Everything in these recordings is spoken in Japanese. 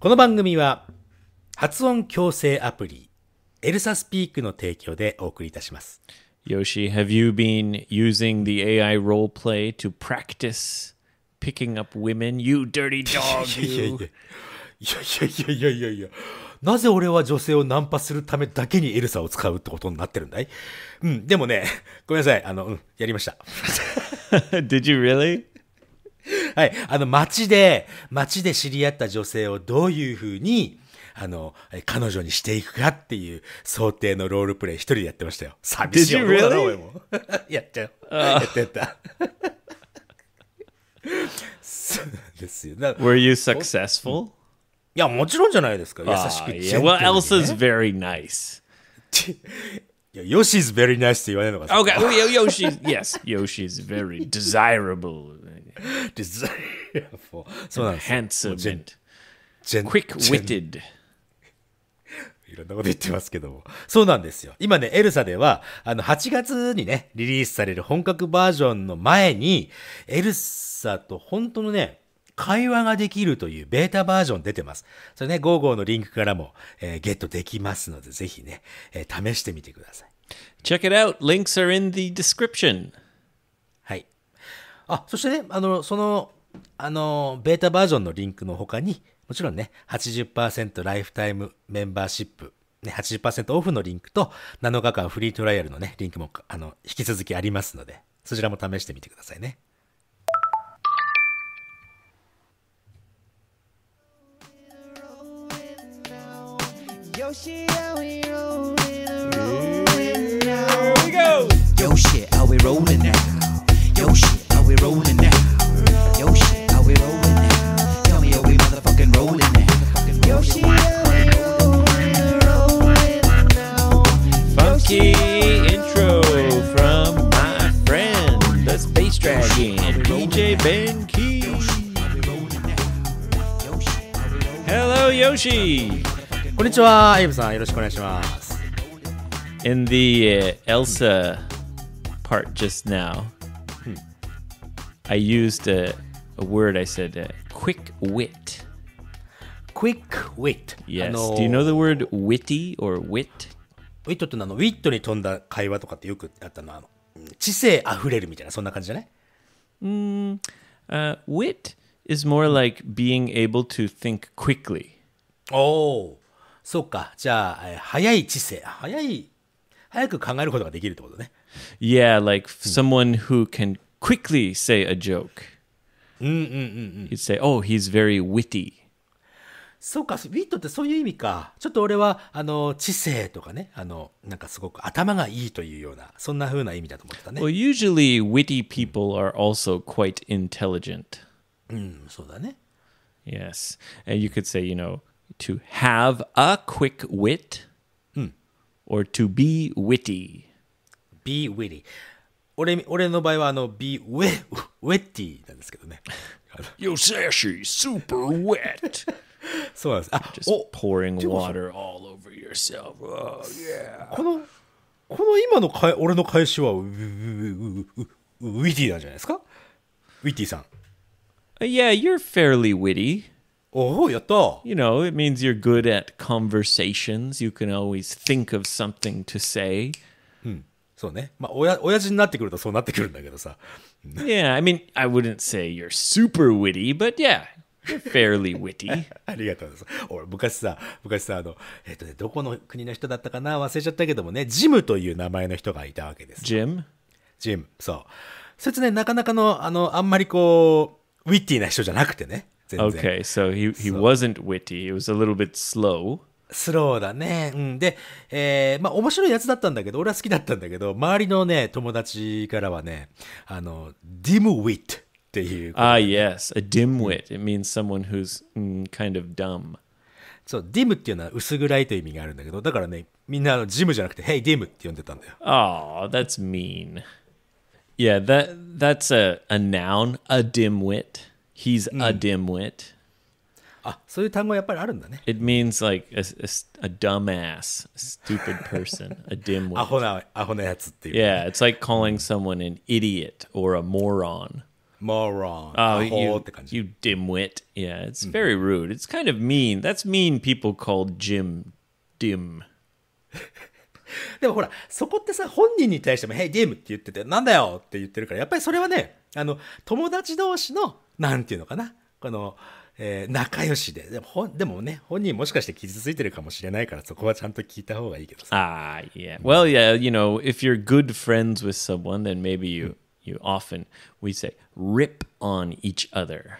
この番組は発音矯正アプリエルサスピークの提供でお送りいたします。Yoshi, have you been using the AI role play to practice picking up women? You dirty dog! いやいやいやいやいやいやなぜ俺は女性をナンパするためだけにエルサを使うってことになってるんだいうん、でもね、ごめんなさい。あの、うん、やりました。Did you really? はい。あの、街で、街で知り合った女性をどういうふうに、あの、彼女にしていくかっていう想定のロールプレイ一人でやってましたよ。寂しい男だな、俺も。やっちゃう。やってた。そ うですよ。Were you successful? いや、もちろんじゃないですか。優しくジェントルに、ね。Well, Elsa s very nice. いや、Yoshi s very nice って言わないのか。Okay, Yoshi, yes, y o s h is very desirable. desireful そうなんです handsome quick-witted いろんなこと言ってますけども。そうなんですよ。今ね、エルサでは、あの、8月にね、リリースされる本格バージョンの前に、エルサと本当のね、会話ができるというベータバージョン出てます。それね、55のリンクからも、えー、ゲットできますので、ぜひね、えー、試してみてください。Check it out! Links are in the description! あ、そしてね、あの、その、あの、ベータバージョンのリンクの他に、もちろんね、80%ライフタイムメンバーシップ、ね、80%オフのリンクと、7日間フリートライアルのね、リンクも、あの、引き続きありますので、そちらも試してみてくださいね。よしよ In the uh, Elsa part just now, hmm. I used a, a, word I said uh, quick wit. Quick wit. Yes. Do you know the word witty or wit? ウィットってのはウィットに飛んだ会話とかってよくあったのは知性あふれるみたいなそんな感じじゃない uh, wit is more like being able to think quickly. Oh. そうか。じゃあ、早い知性。早い、早く考えることができるってことね。Yeah, like someone who can quickly say a joke. うんうんうんうん。You'd say, oh, he's very witty. そうか、ウィットってそういう意味か。ちょっと俺は、あの、知性とかね、あの、なんかすごく頭がいいというような、そんな風な意味だと思ってたね。Well, usually witty people are also quite intelligent. うん、そうだね。Yes. And you could say, you know, to have a quick wit mm. or to be witty. Be witty. 俺俺の場合はあの be wet, wetty なんですけどね。Your sashi super wet. そうなんです。あ、Just pouring water all over yourself. Oh, yeah. このこの今のか俺の返しはウィティなんじゃないですかウィティさん。Yeah, you're fairly witty. Oh, yatta. You know, it means you're good at conversations. You can always think of something to say. そうね。まあ、親、親父になってくるとそうなってくるんだけどさ。yeah, I mean, I wouldn't say you're super witty, but yeah, you're fairly witty. ありがとうございます。俺、昔さ、昔さ、あの、えっ、ー、とね、どこの国の人だったかな忘れちゃったけどもね、ジムという名前の人がいたわけです。ジムジム、そう。そいつね、なかなかの、あの、あんまりこう、ウィッティな人じゃなくてね。okay, so he, he wasn't witty. It was a little bit slow. スローだね。うん。で、えー、まあ、面白いやつだったんだけど、俺は好きだったんだけど、周りのね、友達からはね、あの、ディムウィットっていう。あ、ah, yes. A dimwit. It means someone who's mm, kind of dumb. そう、ディムっていうのは薄暗いという意味があるんだけど、だからね、みんなジムじゃなくて、Hey, Dim って呼んでたんだよ。Oh, that's mean. Yeah, that, that's a, a noun, a dimwit. He's a hmm. dimwit. あそういう単語やっぱりあるんだね ah, It means like a, a, a dumbass, a stupid person, a dimwit. Yeah, it's like calling someone an idiot or a moron. Moron. Oh, you, you dimwit. Yeah, it's hmm. very rude. It's kind of mean. That's mean people call Jim dim. でもほらそこってさ本人に対しても「ヘイディム」って言ってて「なんだよ」って言ってるからやっぱりそれはねあの友達同士のなんていうのかなこの、えー、仲良しででもでもね本人もしかして傷ついてるかもしれないからそこはちゃんと聞いた方がいいけどさ。ああ、い e a Well, yeah, you know, if you're good friends with someone, then maybe you, you often, we say, rip on each other.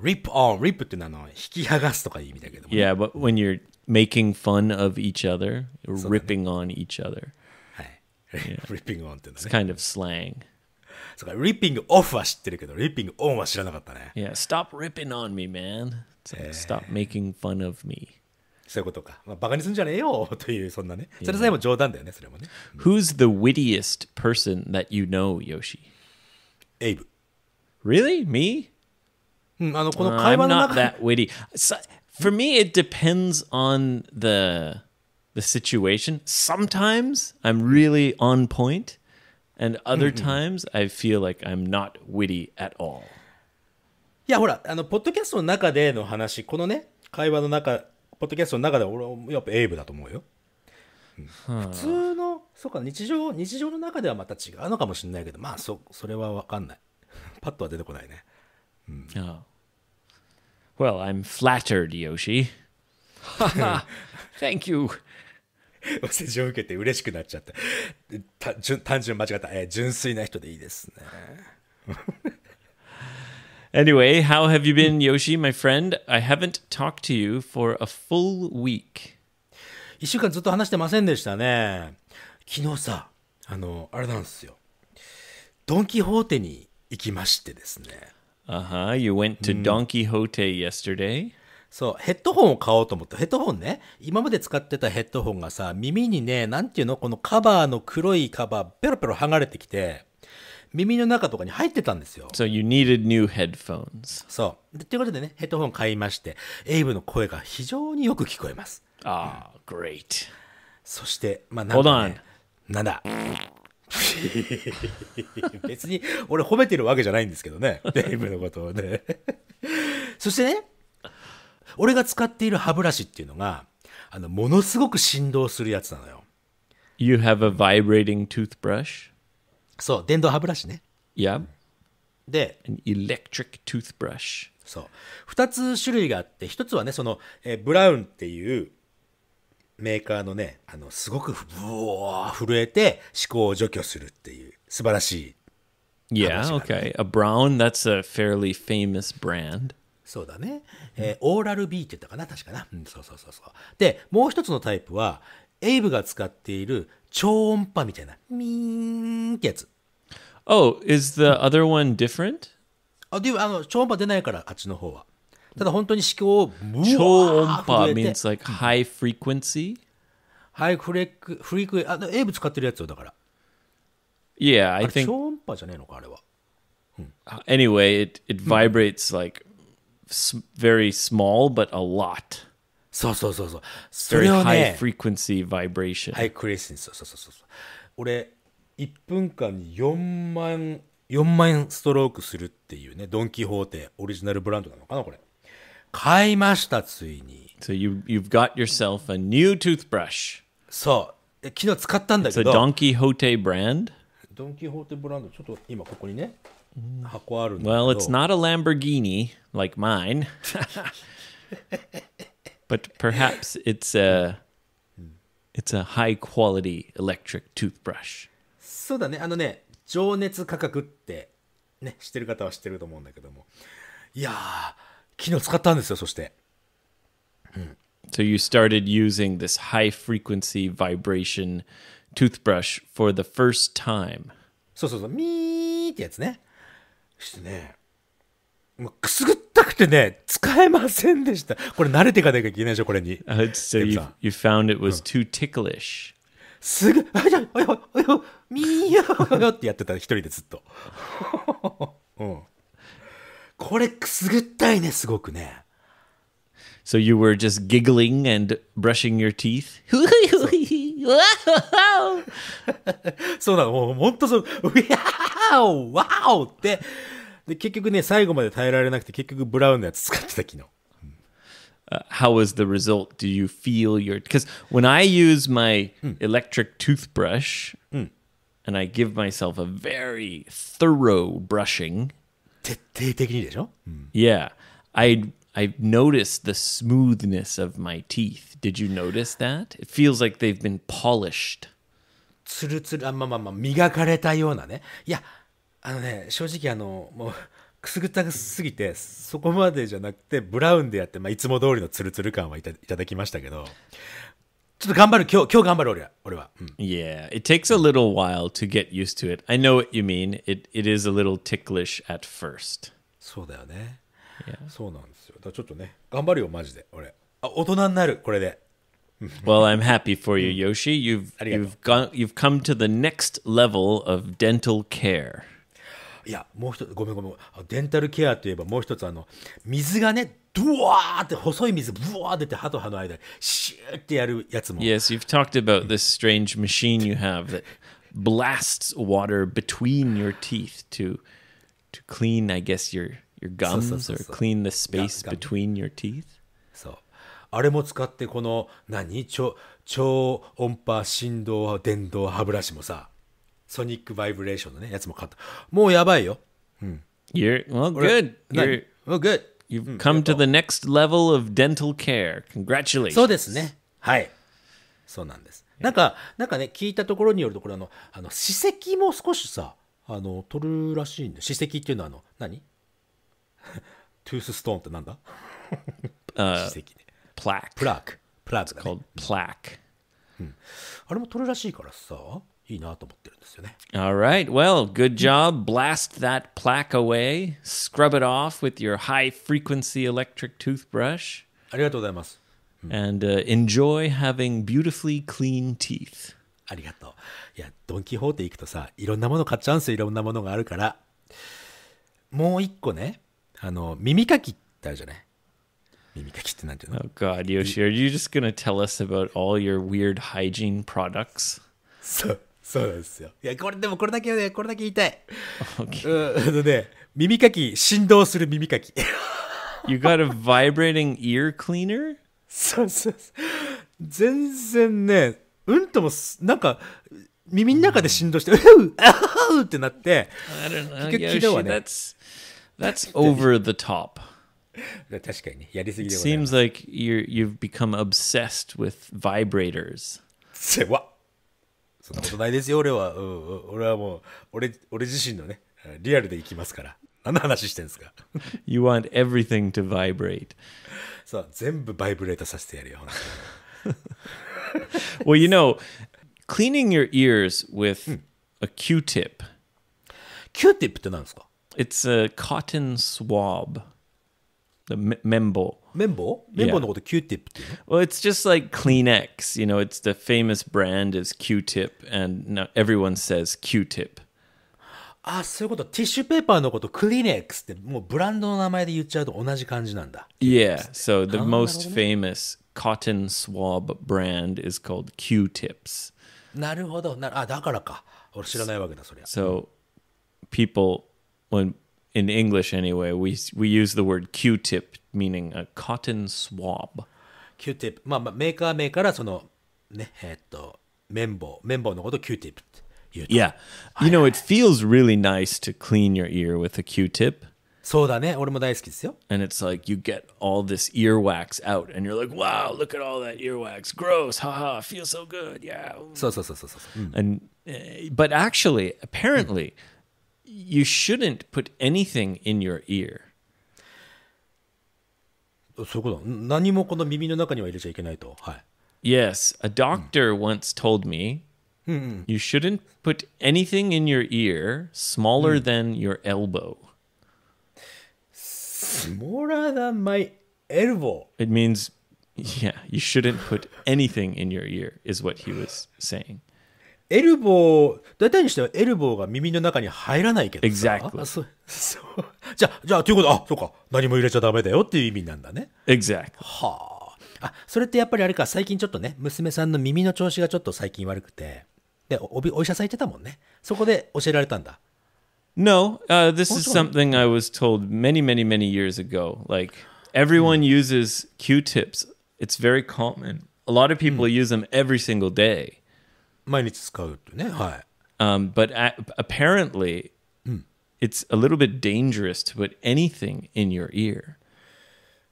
Rip on, rip っていうのは引き剥がすとかいう意味だけども、ね。Yeah, but when you're making fun of each other, ripping on each other. はい。Yeah. ripping on っていうのね。It's kind of slang. そうか、ripping off は知ってるけど、ripping on は知らなかったね。Yeah, stop ripping on me, man. Stop making fun of me. そういうことか。まあ、バカにすんじゃねえよという、そんなね。それさえも冗談だよね、それもね。Who's the wittiest person that you know, Yoshi? エイブ。Really? Me? うん、あの、この会話の I'm not that witty. So, for me, it depends on the the situation. Sometimes I'm really on point, And other times I feel like I'm not witty at all. いやほらあのポッドキャストの中での話このね会話の中ポッドキャストの中で俺はやっぱエイブだと思うよ、普通のそうか日常日常の中ではまた違うのかもしれないけどまあそそれはわかんない パッとは出てこないね Oh. Well, I'm flattered, Yoshi. Thank you. お世辞を受けて嬉しくなっちゃった。単純間違った、えー。純粋な人でいいですね。anyway, how have you been, Yoshi, my friend? I haven't talked to you for a full week. 一週間ずっと話してませんでしたね。昨日さ、あの、あれなんですよ。ドン・キホーテに行きましてですね。Uh huh, you went to Don Quixote yesterday? そう、ヘッドホンを買おうと思った。ヘッドホンね。今まで使ってたヘッドホンがさ、耳にね、なんていうのこのカバーの黒いカバー、ペロペロ剥がれてきて、耳の中とかに入ってたんですよ。So you needed new headphones. そう。ということでね、ヘッドホン買いまして、エイブの声が非常によく聞こえます。ああ、great. そして、まあ、なんか、ね、Hold on. なんだ別に俺褒めてるわけじゃないんですけどね、デイブのことをね。そしてね、俺が使っている歯ブラシっていうのが、あの、ものすごく振動するやつなのよ。You have a vibrating toothbrush? そう、電動歯ブラシね。Yeah. で、an electric toothbrush. そう。二つ種類があって、一つはね、その、えブラウンっていうメーカーのね、あの、すごくふ、ワー震えて思考を除去するっていう素晴らしい。Yeah, okay. A Brown, that's a fairly famous brand. そうだね、えー、オーラル B って言ったかな確かな、うん、そうそうそうそうでもう一つのタイプはエイブが使っている超音波みたいなミーンってやつ Oh, is the other one different? あであの超音波出ないからあっちの方はただ本当に思考を超音波 means like high frequency? ハイフレック、フリークエ、あ、エイブ使ってるやつだから。Yeah, I think. 超音波じゃねえのか、あれは。うん、anyway, it, it vibrates like very small but a lot. そうそうそうそう。それ Very high frequency vibration. ハイクレッシンそうそうそうそう。俺、一分間に4万、四万ストロークするっていうね、ドン・キホーテオリジナルブランドなのかな、これ。買いました、ついに。So you you've got yourself a new toothbrush. そう。え昨日使ったんだ It's け a ど、Don Quixote brand. ドン・キホーテブランド、ちょっと今ここにね、箱ある Well, it's not a Lamborghini like mine, but perhaps it's a it's a high quality electric toothbrush. そうだね、あのね、情熱価格ってね、知ってる方は知ってると思うんだけども。いやー、昨日使ったんですよ、そして。うん。So you started using this high frequency vibration toothbrush for the first time. そうそうそう、ミーってやつね。してね、まあ、くすぐったくてね、使えませんでした。これ慣れていかなきゃいけないでしょ、これに。Uh, so you, you found it was too ticklish. すぐ、あやあやあやみーやってやってた、一人でずっと。うん、これくすぐったいね、すごくね。So you were just giggling and brushing your teeth? そ う そうなの、もうほんとそう、ウィャーワオって、で、結局ね、最後まで耐えられなくて、結局ブラウンのやつ使ってた、昨日。Uh, how was the result? Do you feel your? Because when I use my hmm. electric toothbrush hmm. and I give myself a very thorough brushing, yeah, I i noticed the smoothness of my teeth. Did you notice that? It feels like they've been polished. つるつる、あ、まあまあまあ、磨かれたようなね。いや、あのね、正直あの、もう、くすぐったすぎて、そこまでじゃなくて、ブラウンでやって、まあ、いつも通りのつるつる感はいたいただきましたけど、ちょっと頑張る、今日、今日頑張る、俺は。俺は。うん、yeah, it takes a little while to get used to it. I know what you mean. It, it is a little ticklish at first. そうだよね。そうなんですよだからちょっとね頑張るよマジで俺あ大人になるこれで well, I'm happy for you, Yoshi. You've you've gone you've come to the next level of dental care. いやもう一つごめんごめんデンタルケアといえばもう一つあの水がねドワーって細い水ブワー出て歯と歯の間にシューってやるやつも Yes, you've talked about this strange machine you have that blasts water between your teeth to to clean, I guess, your your gums そうそう or そう clean the space between your teeth. そうあれも使ってこの何超超音波振動電動歯ブラシもさソニックバイブレーションのねやつも買ったもうやばいようん。You're well, good. You're, もう good you've come to the next level of dental care. Congratulations. ですねはいそうなんですなんかなんかね聞いたところによるとこれあのあの歯石も少しさあの取るらしいんで歯石っていうのはあの何トゥースストーンってなんだ uh, 史跡で。プラック。プラック。プラックだ、ね。プラック。うん、あれも取るらしいからさ。いいなと思ってるんですよね。Alright, well, good job. Blast that plaque away. Scrub it off with your high frequency electric toothbrush. ありがとうございます。And、uh, enjoy having beautifully clean teeth. ありがとう。いや、ドン・キホーテ行くとさ、いろんなもの買っちゃうんすよ、いろんなものがあるから。もう一個ね、あの耳かきってあるじゃない耳かきってなんていうの ?Oh god, y o s you just gonna tell us about all your weird hygiene products? そそうですよ。いや、これでもこれだけ、ね、これだけ言いたい。耳かき、振動する耳かき。全然ね、うんとも、なんか、耳の中で振動して、うってなって、結局、昨日は That's over the top. 確かにやりすぎ It Seems like you you've become obsessed with vibrators. せわそんなことないですよ、俺は。うん、俺はもう、俺、俺自身のね、リアルでいきますから。何の話してんですか ?You want everything to vibrate. そう、全部バイブレートさせてやるよ。well, you know, cleaning your ears with a Q-tip. Q-tip って何ですか it's a cotton swab. The membo. Membo? Membo yeah. のこと Q-tip Well, it's just like Kleenex. You know, it's the famous brand is Q-tip and everyone says Q-tip. あ、そういうこと。ティッシュペーパーのこと、クリネックスって、もうブランドの名前で言っちゃうと同じ感じなんだ。Yeah, ah, so the ah, most famous cotton swab brand is called Q-tips. なるほど。なあ、だからか。俺知らないわけだ、そりゃ。So, people when in English anyway, we we use the word Q-tip meaning a cotton swab. Q-tip、まあ、まあメーカー名からそのねえっと綿棒綿棒のこと Q-tip って言うと。Yeah, you know it feels really nice to clean your ear with a Q-tip. そうだね、俺も大好きですよ。And it's like you get all this earwax out and you're like, wow, look at all that earwax. Gross. Haha, feels so good. Yeah. そうそうそうそうそう。And mm. eh, but actually, apparently you shouldn't put anything in your ear. Yes, a doctor once told me you shouldn't put anything in your ear smaller than your elbow. Smaller than my elbow. It means, yeah, you shouldn't put anything in your ear, is what he was saying. エルボー、大体にしてはエルボーが耳の中に入らないけどさ。Exactly. そうそうじゃあ、じゃあ、ということあ、そうか、何も入れちゃダメだよっていう意味なんだね。Exactly. はあ。あ、それってやっぱりあれか、最近ちょっとね、娘さんの耳の調子がちょっと最近悪くて、で、おお医者さん行ってたもんね。そこで教えられたんだ。No, uh, this is something I was told many, many, many years ago. Like, everyone uses Q tips, it's very common. A lot of people use them every single day. 毎日使うってねはい but a- apparently, hmm. it's a little bit dangerous to put anything in your ear.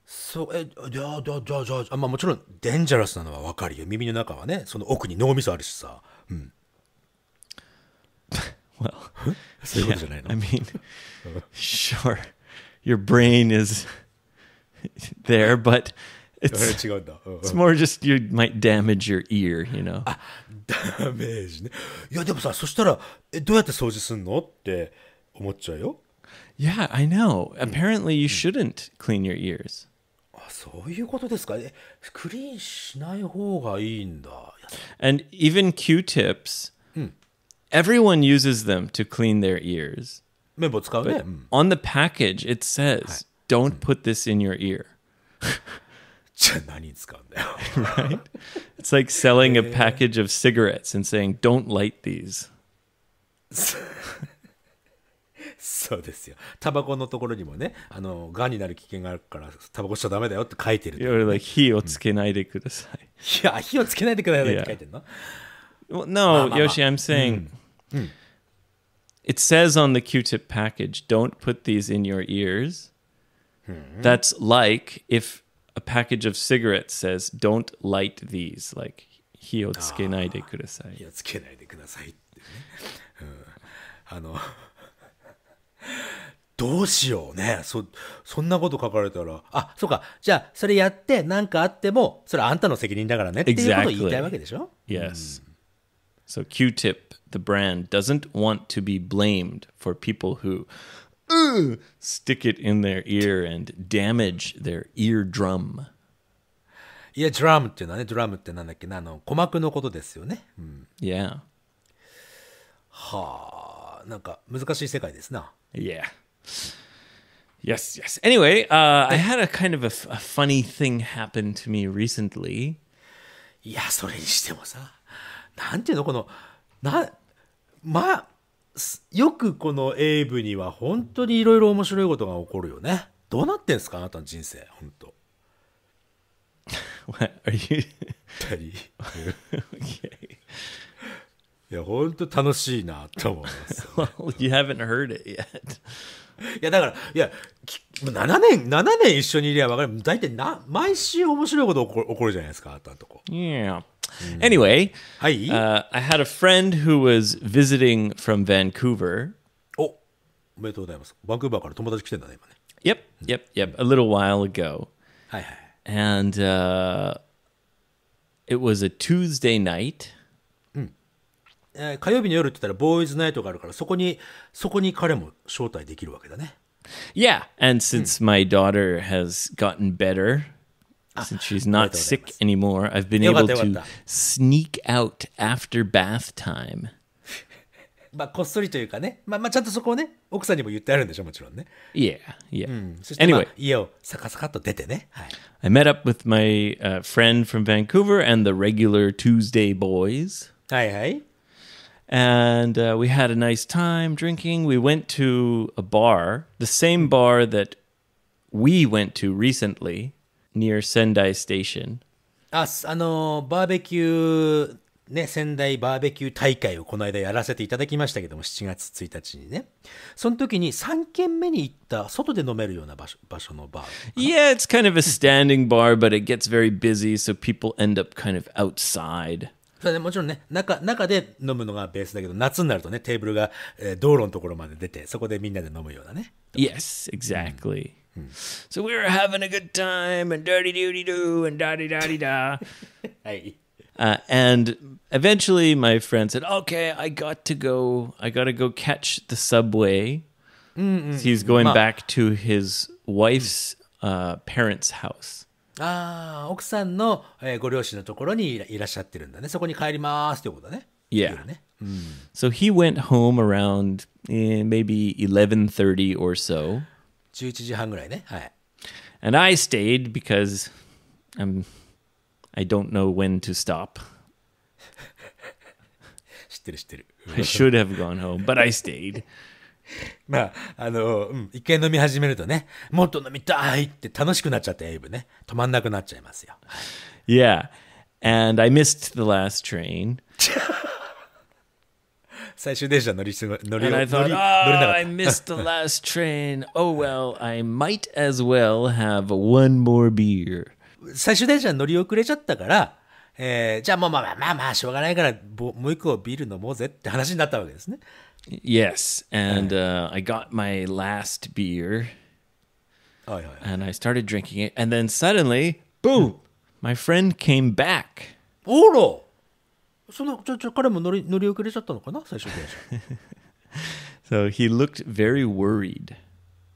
そうえじゃあじゃあじゃあじゃああまあもちろんデンジャラスなのはわかるよ耳の中はねその奥に脳みそあるしさ eh, Well, そういうことじゃない I mean, sure, your brain is there, but it's, 違うんだ。うんうん、it's more just you might damage your ear, you know. Ah, damage. あ、ダメージね。いやでもさ、そしたら、え、どうやって掃除すんのって思っちゃうよ。Yeah, I know. Hmm. Apparently you hmm. shouldn't clean your ears. あ、そういうことですか。え、クリーンしない方がいいんだ。And even Q-tips, hmm. everyone uses them to clean their ears. 綿棒使うね。On the package, it says, don't put this in your ear. right? It's like selling a package of cigarettes and saying, "Don't light these." そうですよ。タバコのところにもね、あの、癌になる危険があるから、タバコしちゃダメだよって書いてる。いや、like, 火をつけないでください。いや、火をつけないでくださいって書いてるの well, No, Yoshi, I'm saying、うん、It says on the Q-tip package, don't put these in your ears. Hmm. like if a package of cigarettes says, don't light these. Like, 火をつけないでください。火をつけないでください。うん、あの、どうしようね。そ、そんなこと書かれたら。あ、そうか。じゃあ、それやって何かあっても、それはあんたの責任だからね。Exactly. っていうことを言いたいわけでしょ ?Yes.、うん、so Q-Tip, the brand, doesn't want to be blamed for people who Ooh, stick it in their ear and damage their eardrum. いや、ドラムっていうのはね、ドラムってなんだっけな、あの、鼓膜のことですよね。うん。Yeah. はあ、なんか難しい世界ですな。Yeah. Yes, yes. Anyway, uh, I had a kind of a, a funny thing happen to me recently. いや、それにしてもさ、なんていうの、この、な、まあ、よくこのエイブには本当にいろいろ面白いことが起こるよね。どうなってんすかあなたの人生、本当。What are you? いや、本当楽しいなと思います、well, you haven't heard it yet. いや、だから、いや、7年、7年一緒にいれば分かる。大体な、毎週面白いこと起こるじゃないですか、あなたのとこ。Yeah. Mm. Anyway, uh, I had a friend who was visiting from Vancouver. お、おめでとうございます。バンクーバーから友達来てんだね今ね。Yep, oh, yep, yep. A little while ago. And uh, it was a Tuesday night. うん。えー、火曜日の夜って言ったらボーイズナイトがあるからそこにそこに彼も招待できるわけだね。Yeah, mm. eh, and since mm. my daughter has gotten better. Ah, since she's not sick anymore, I've been able to sneak out after bath time. まあ、こっそりというかね、まあ、まあ、ちゃんとそこをね、奥さんにも言ってあるんでしょ、もちろんね。Yeah, hmm, 家をサカサカと出てね。はい、I met up with my、uh, friend from Vancouver and the regular Tuesday boys. はいはい。And And uh, we had a nice time drinking. We went to a bar, the same bar that we went to recently. near Sendai Station. あ、あの、バーベキュー、ね、仙台バーベキュー大会をこの間やらせていただきましたけども、7月1日にね。その時に3軒目に行った外で飲めるような場所場所のバー。Yeah, it's kind of a standing bar, but it gets very busy, so people end up kind of outside. それでもちろんね中、中で飲むのがベースだけど、夏になるとね、テーブルが、えー、道路のところまで出て、そこでみんなで飲むようなね。Yes, exactly.、うん So we were having a good time and dirty doody doo and da di da di da. Hey. Uh, and eventually my friend said, Okay, I got to go I gotta go catch the subway. Mm-mm. He's going Ma. back to his wife's uh, parents' house. ああ、奥さんの、えー、ご両親のところにいらっしゃってるんだね。そこに帰りますということだね。Yeah. Ah, eh, ね。Mm. So he went home around eh, maybe 11:30 or so. 11時半ぐらいね。はい。And I stayed because I'm, I don't know when to stop. 知ってる知ってる。I should have gone home, but I stayed. まあ、あの、うん、一回飲み始めるとね、もっと飲みたいって楽しくなっちゃって、エイブね。止まんなくなっちゃいますよ。Yeah, and I missed the last train. 最終電車乗り乗り乗り乗り thought, oh, I missed the last train. Oh well, I might as well have one more beer. 最終電車乗り遅れちゃったから、えーじゃあもうまあまあまあまあしょうがないからぼもう一個ビール飲もうぜって話になったわけですね。Yes, and uh, I got my last beer and I started drinking it, and then suddenly, boom, my friend came back. おろそのちょちょ彼も乗り乗り遅れちゃったのかな最初電車 So he looked very worried.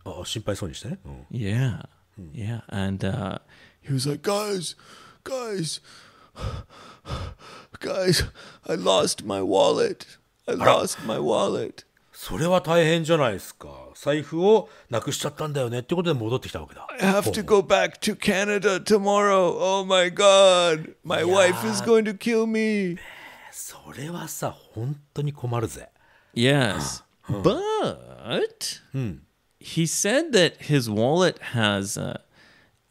あ心配そうにしてね。うん Yeah. Hmm. Yeah. And uh, he was like, guys, guys, guys, I lost my wallet. I lost my wallet. I have to hmm. go back to Canada tomorrow. Oh my God. My wife is going to kill me. それはさ本当に困るぜ Yes. but he said that his wallet has a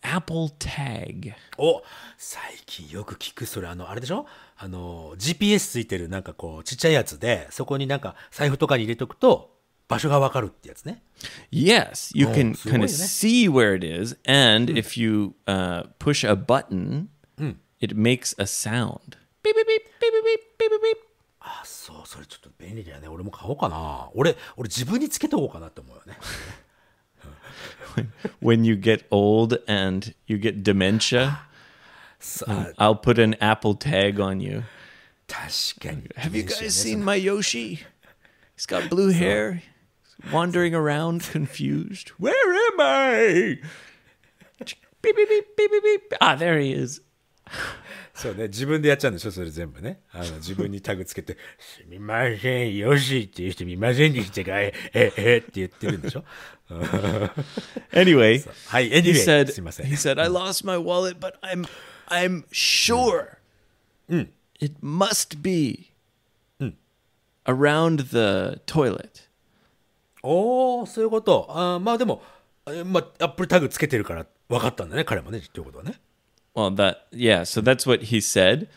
Apple tag. お最近よく聞くそれあのあれでしょあの GPS ついてるなんかこうちっちゃいやつでそこになんか財布とかに入れとくと場所がわかるってやつね Yes, you can す kind of see where it is, and if you uh, push a button, it makes a sound. ピピピピピピピピピあそうそれちょっと便利だよね俺も買おうかな俺俺自分につけておこうかなって思うよね when you get old and you get dementia I'll put an Apple tag on you 確かに Have you guys seen my Yoshi? He's got blue hair wandering around confused Where am I? Beep beep beep beep beep beep Ah there he is そうね、自分でやっちゃうんでしょ、それ全部ね。あの自分にタグつけて、すみません、よしっていう人みませんにしてが、え、え、えって言ってるんでしょ。anyway, はい、anyway, he said, すみません。He said, I lost my wallet, but I'm, I'm sure、うん、it must be、うん、around the toilet. おお、そういうこと。あまあでも、まあ、アップルタグつけてるから分かったんだね、彼もね、ということはね。Well, that yeah. So that's what he said.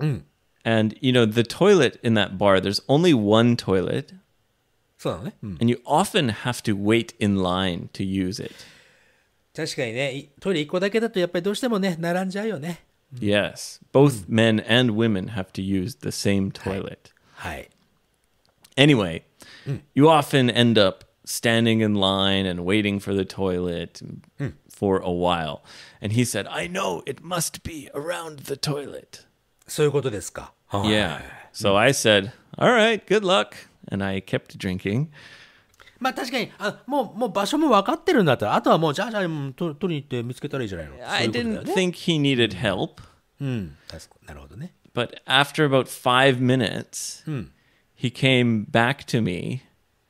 Mm. And you know the toilet in that bar. There's only one toilet. So, eh? hmm. And you often have to wait in line to use it. 確かにね、トイレ1個だけだとやっぱりどうしてもね、並んじゃうよね。Yes, hmm. both hmm. men and women have to use the same toilet. Anyway, you often end up standing in line and waiting for the toilet for a while. And he said, I know it must be around the toilet. So Yeah. So I said, All right, good luck. And I kept drinking. まあ確かにあもう、もう場所も分かってるんだったら、あとはもう、じゃあじゃあうんと取りに行って見つけたらいいじゃないの。そうい I did didn't think he needed help. Hmm, but after about five minutes, hmm. he came back to me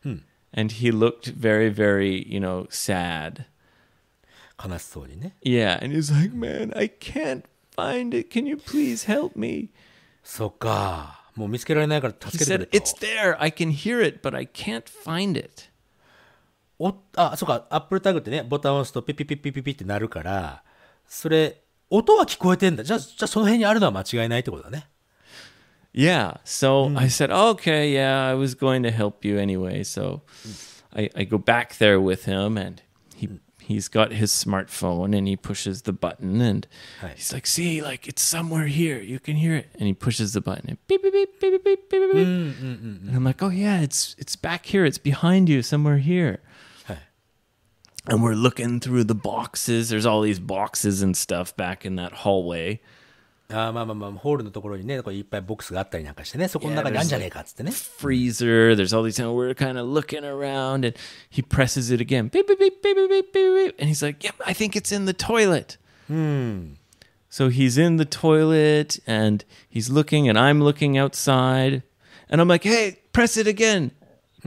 hmm. and he looked very, very, you know, sad. 話しそうにね。Yeah, and he's like, man, I can't find it. Can you please help me? そっか。もう見つけられないから助 He けてく said, れと。it's there. I can hear it, but I can't find it. おあ、そうか。Apple Tag ってね、ボタンを押すとピピピピピピって鳴るから、それ、音は聞こえてんだ。じゃあ、じゃあその辺にあるのは間違いないってことだね。Yeah. So I said, okay, yeah, I was going to help you anyway. So I, I go back there with him and he's got his smartphone and he pushes the button and nice. he's like, see, like it's somewhere here. You can hear it. And he pushes the button and beep beep beep beep beep beep beep beep. Mm, mm, mm, mm. and I'm like, oh yeah, it's it's back here. It's behind you somewhere here. And we're looking through the boxes. There's all these boxes and stuff back in that hallway. あまあまあまあ、ホールのところにね、これいっぱいボックスがあったりなんかしてね、そこの中にあんじゃねえかっつってね。Freezer, there's all these things, we're kind of looking around, and he presses it again. Beep, beep, beep, beep, beep, beep, beep. And he's like, yep, I think it's in the toilet. Hmm. So he's in the toilet and he's looking, and I'm looking outside. And I'm like, hey, press it again.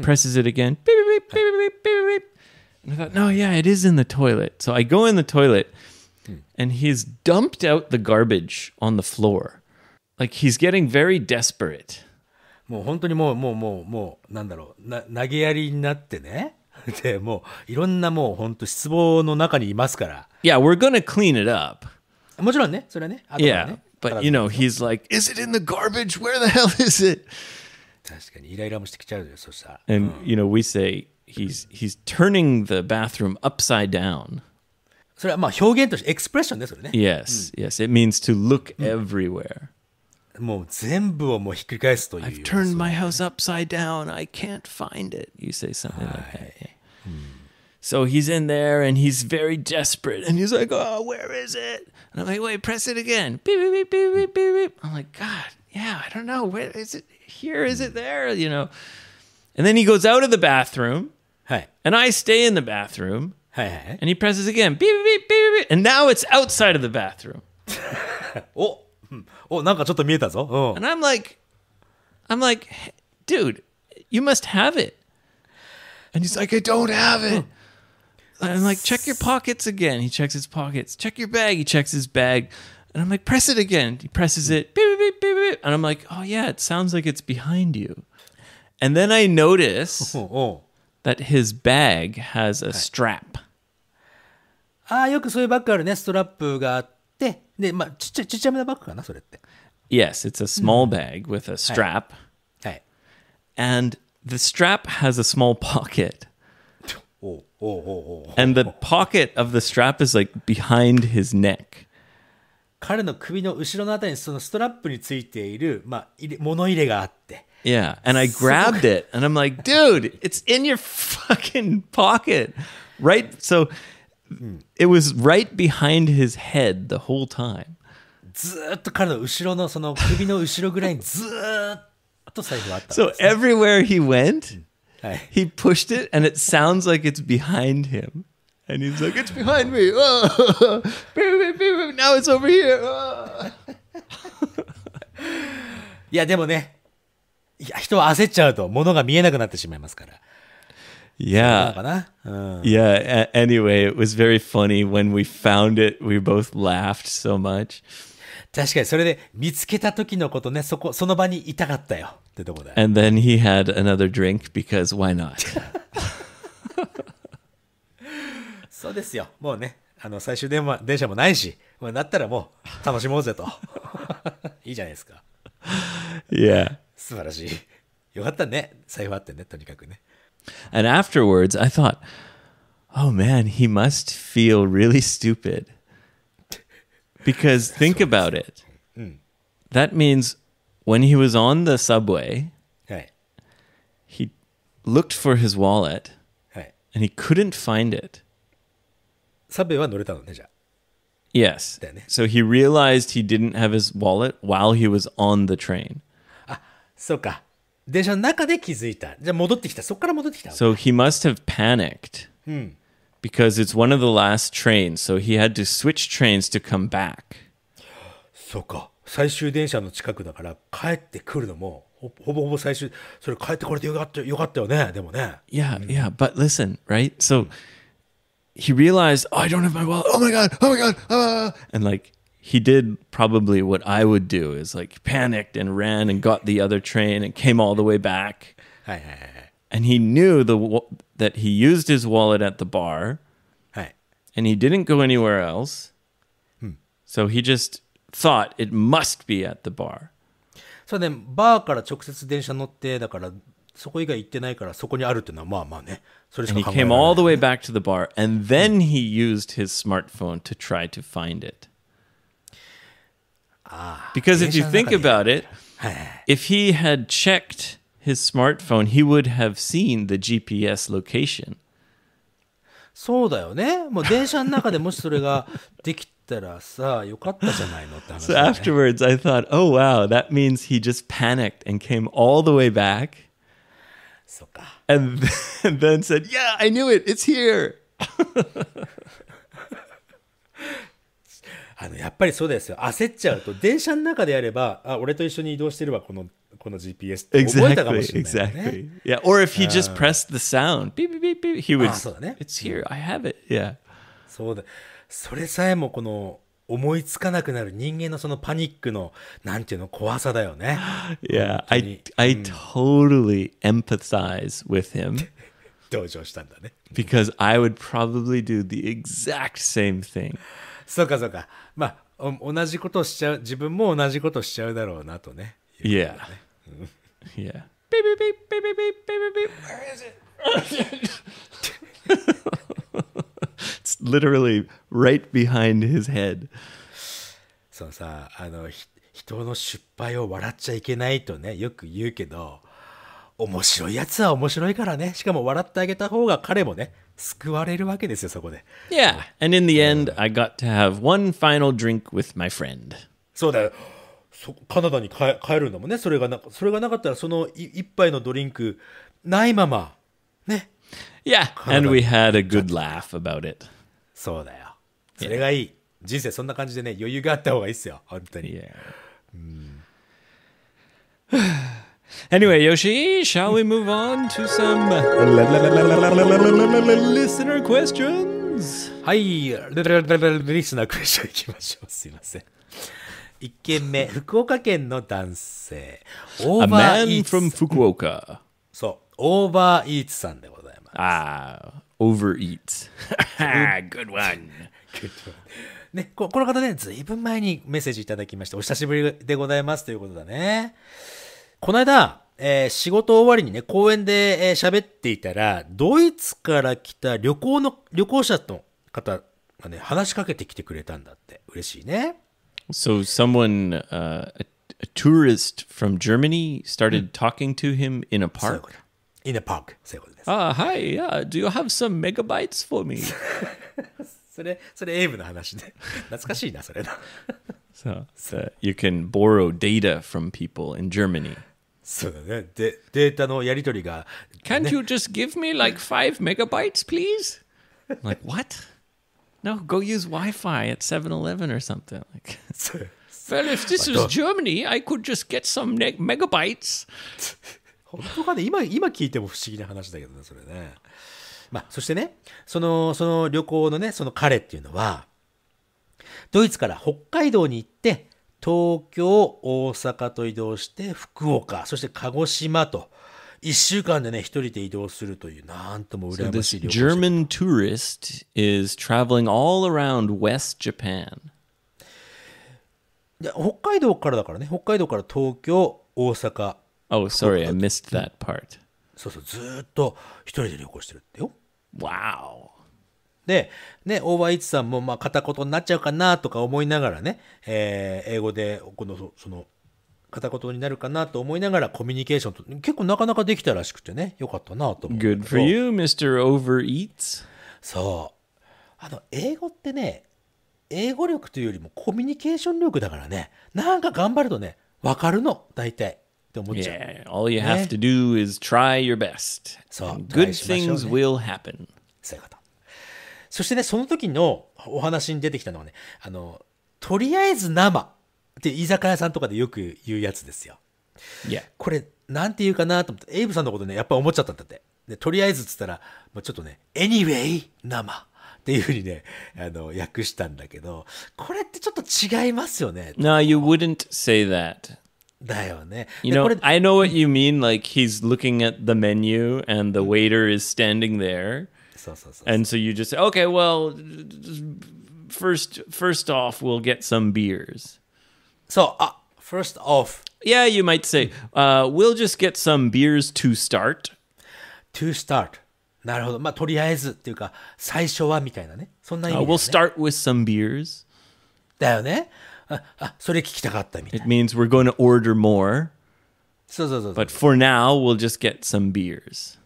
Presses it again. Beep, beep, beep, beep, beep, beep, beep. And I thought, no, yeah, it is in the toilet. So I go in the toilet and he's dumped out the garbage on the floor. Like he's getting very desperate. もう本当にもう、もう、もう、もう、なんだろう、な、投げやりになってね。で、もう、いろんなもう本当失望の中にいますから。Yeah, we're gonna clean it up. もちろんね、それはね。ね yeah, but you know, he's like, is it in the garbage? Where the hell is it? 確かにイライラもしてきちゃうよ、そしたら。And、うん、you know, we say, he's, he's turning the bathroom upside down. それはまあ表現としてエクスプレッションねそれね Yes, yes. It means to look everywhere. I've turned my house upside down. I can't find it. You say something like that. Hmm. So he's in there and he's very desperate and he's like, oh, where is it? And I'm like, wait, press it again. Beep, beep, beep, beep, beep, beep, beep. I'm like, God, yeah, I don't know. Where is it? Here, is it hmm. there? You know. And then he goes out of the bathroom. Hey. And I stay in the bathroom. And he presses again. Beep, beep, beep, beep. And now it's outside of the bathroom. Oh, hmm. oh, And i I'm like, I'm like, dude, you must have it. And he's like, I don't have it. And I'm like, check your pockets again. He checks his pockets. Check your bag. He checks his bag. And I'm like, press it again. He presses it. Beep, beep, beep, beep. And I'm like, oh, yeah, it sounds like it's behind you. And then I notice. Oh, oh that his bag has a strap. Ah, yes, it's a small hmm. bag with a strap. And the strap has a small pocket. Oh, oh, oh, and the pocket of the strap is like behind his neck. Yeah. And I grabbed it and I'm like, dude, it's in your fucking pocket. Right. So hmm. it was right behind his head the whole time. So everywhere he went, hmm. he pushed it and it sounds like it's behind him. And he's like, it's behind me. Oh, now it's over here. Oh. いやでもね、いや、人は焦っちゃうと、物が見えなくなってしまいますから。Yeah. Yeah. Anyway, it was very funny when we found it. We both laughed so much. 確かにそれで見つけた時のことね、そこ、その場にいたかったよ And then he had another drink because why not? そうですよ。もうね、あの最終電話電車もないし、なったらもういいじゃないですか。Yeah. 素晴らしい。よかったね。財布あってね、とにかくね。And afterwards, I thought, oh man, he must feel really stupid. Because think about it. That means when he was on the subway, he looked for his wallet and he couldn't find it. Yes. So he realized he didn't have his wallet while he was on the train. そうか。電車の中で気づいた。じゃあ戻ってきた。そこから戻ってきた。So he must have panicked. うん。Because it's one of the last trains, so he had to switch trains to come back. そうか。最終電車の近くだから帰ってくるのもほほぼほぼ最終それ帰ってこれてよかったよかったよねでもね。Yeah, yeah, but listen, right? So he realized, oh, I don't have my wallet. Oh my god, oh my god, ah, and like he did probably what I would do is like panicked and ran and got the other train and came all the way back. and he knew the that he used his wallet at the bar. And he didn't go anywhere else. Hmm. So he just thought it must be at the bar. そうね、バーから直接電車乗って、だからそこ以外行ってないからそこにあるっていうのはまあまあね。それしか考えられない。And he came all the way back to the bar and then he used his smartphone to try to find it. Because if you think about it, if he had checked his smartphone, he would have seen the GPS location. そうだよね。もう電車の中でもしそれができたらさ、よかったじゃないのって話、ね。So afterwards, I thought, oh wow, that means he just panicked and came all the way back. and then said, yeah, I knew it, it's here! あのやっぱりそうですよ焦っちゃうと電車の中でやればあ俺と一緒に移動してればこのこの GPS って覚えたかもしれない、ね、Exactly. Yeah. Or if he just pressed the sound, beep beep beep beep, he would. ね。It's here. I have it. Yeah. そうだ。それさえもこの思いつかなくなる人間のそのパニックのなんていうの怖さだよね。Yeah, I I totally empathize with him. 同情したんだね。Because I would probably do the exact same thing. そうかそうか。まあ同じことしちゃう自分も同じことしちゃうだろうなとね。いや。a h yeah. Beep beep It's literally right behind his head. そのさあの人の失敗を笑っちゃいけないとねよく言うけど面白いやつは面白いからねしかも笑ってあげた方が彼もね救われるわけですよ、そこで。Yeah, and in the end, I got to have one final drink with my friend. そうだよ。カナダに帰るんだもんね。それがなそれがなかったら、その一杯のドリンク、ないまま、ね。Yeah, and we had a good laugh about it. そうだよ。それがいい。人生そんな感じでね、余裕があった方がいいっすよ、本当に。Yeah. うん Anyway, Yoshi, shall we move on to some listener questions? はい、リスナー クエスチョンいきましょう。すいません。一件目、福岡県の男性。オーバーイーツ。福岡。そう、オーバーイーツさんでございます。ああ、Good one. Good one. ね、ここの方ね、ずいぶん前にメッセージいただきまして、お久しぶりでございますということだね。この間、えー、仕事終わりにね、公園で喋、えー、っていたら、ドイツから来た旅行の、旅行者の方がね、話しかけてきてくれたんだって。嬉しいね。So someone,、uh, a, a tourist from Germany started talking to him in a park. In a park. そういうことです。Ah, hi, yeah, do you have some megabytes for me? それ、それエイブの話で。懐かしいな、それな。so, so, you can borrow data from people in Germany. そうだね。で、データのやり取りが、Can't you just give me like 5 megabytes, please? I'm like, what? No, go use Wi Fi at 7 Eleven or something. Like, well, if this was Germany, I could just get some megabytes. 本当かね今、今聞いても不思議な話だけどね、それね。まあ、そしてね、その、その旅行のね、その彼っていうのは、ドイツから北海道に行って、東京、大阪と移動して、福岡、そして鹿児島と、1週間でね、一人で移動するという、なんとも羨ましい So、German tourist is traveling all around West Japan. 北海道からだからね、北海道から東京、大阪。Oh, sorry, I missed that part. そうそう、ずっと一人で旅行してるってよ。Wow! で、ね、オーバーイーツさんも、まあ、片言になっちゃうかなとか思いながらね、えー、英語で、この、その、片言になるかなと思いながらコミュニケーションと、結構なかなかできたらしくてね、よかったなと思う。Good for you, Mr. Overeats. そう。あの、英語ってね、英語力というよりもコミュニケーション力だからね、なんか頑張るとね、わかるの、大体。って思っちゃう。Yeah, all you have to do is try your best. So, Good things will happen. そういうこと。そしてね、その時のお話に出てきたのはね、あの、とりあえず生って居酒屋さんとかでよく言うやつですよ。いや、これ、なんて言うかなと思って、エイブさんのことね、やっぱ思っちゃったんだって。で、とりあえずっつったら、まあ、ちょっとね、anyway 生っていうふうにね、あの、訳したんだけど、これってちょっと違いますよね。No, you wouldn't say that. だよね。You know, I know what you mean. Like, he's looking at the menu and the waiter is standing there. そうそうそう。And so you just say, okay, well, first, first off, we'll get some beers. So, uh, first off. Yeah, you might say, uh, we'll just get some beers to start. To start. なるほど。まあ、とりあえずっていうか、最初はみたいなね。そんな意味だよね。Uh, we'll start with some beers. だよね。あ、あそれ聞きたかったみたいな。It means we're going to order more. そうそうそうそう。But for now, we'll just get some beers.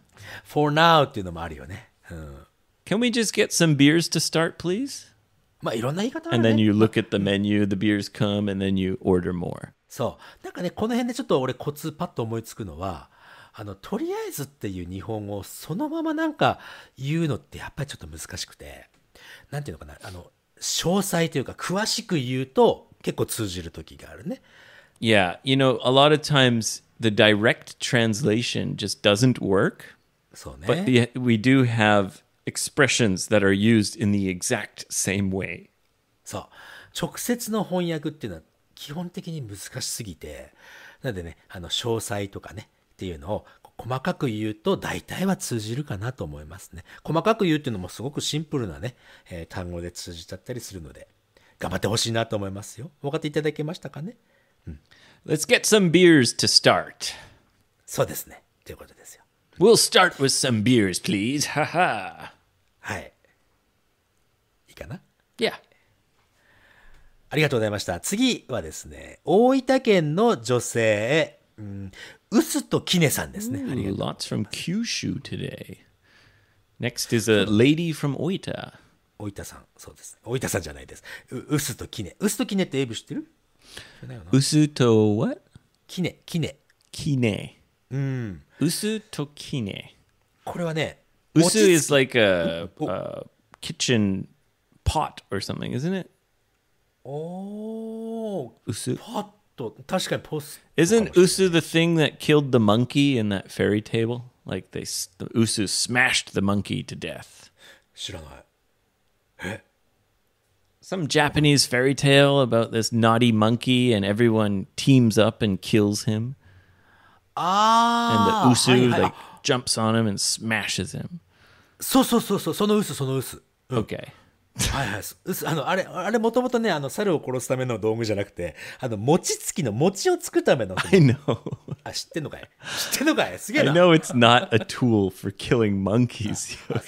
For now っていうのもあるよね。Can we just get some beers to start, please? まあいろんな言い方ある And then you look at the menu, the beers come, and then you order more. そう。なんかね、この辺でちょっと俺コツパッと思いつくのは、あの、とりあえずっていう日本語をそのままなんか言うのってやっぱりちょっと難しくて、なんていうのかな、あの、詳細というか詳しく言うと結構通じる時があるね。Yeah, you know, a lot of times the direct translation just doesn't work. But the, we do have expressions that are used in the exact same way. そう。直接の翻訳っていうのは基本的に難しすぎて、なんでね、あの、詳細とかね、っていうのを細かく言うと大体は通じるかなと思いますね。細かく言うっていうのもすごくシンプルなね、えー、単語で通じちゃったりするので、頑張ってほしいなと思いますよ。分かっていただけましたかね、うん、?Let's get some beers to start. そうですね。ということです We'll start with some beers, please. h a はい。いいかな Yeah. ありがとうございました。次はですね、大分県の女性、うん、ときねさんですね。Ooh, ありがとう。Lots from Kyushu today. Next is a lady from Oita. 大分さん、そうです。大分さんじゃないです。うすときね。うすときねって英語知ってるうすと what? キネ、キネ。キネ。うん。Usu tokine. これはね、Usu is like a, a kitchen pot or something, isn't it? おー usu Pot. パッと、確かにポス Isn't Usu the thing that killed the monkey in that fairy table? Like they the Usu smashed the monkey to death. Some Japanese fairy tale about this naughty monkey and everyone teams up and kills him. Ah. And the Usu like jumps on him and smashes him. そうそうそうそう、その薄その薄。Okay. はいはい、あのあれあれもともとねあの猿を殺すための道具じゃなくてあの餅つきの餅をつくための I know あ知ってんのかい知ってんのかいすげえな I know it's not a tool for killing monkeys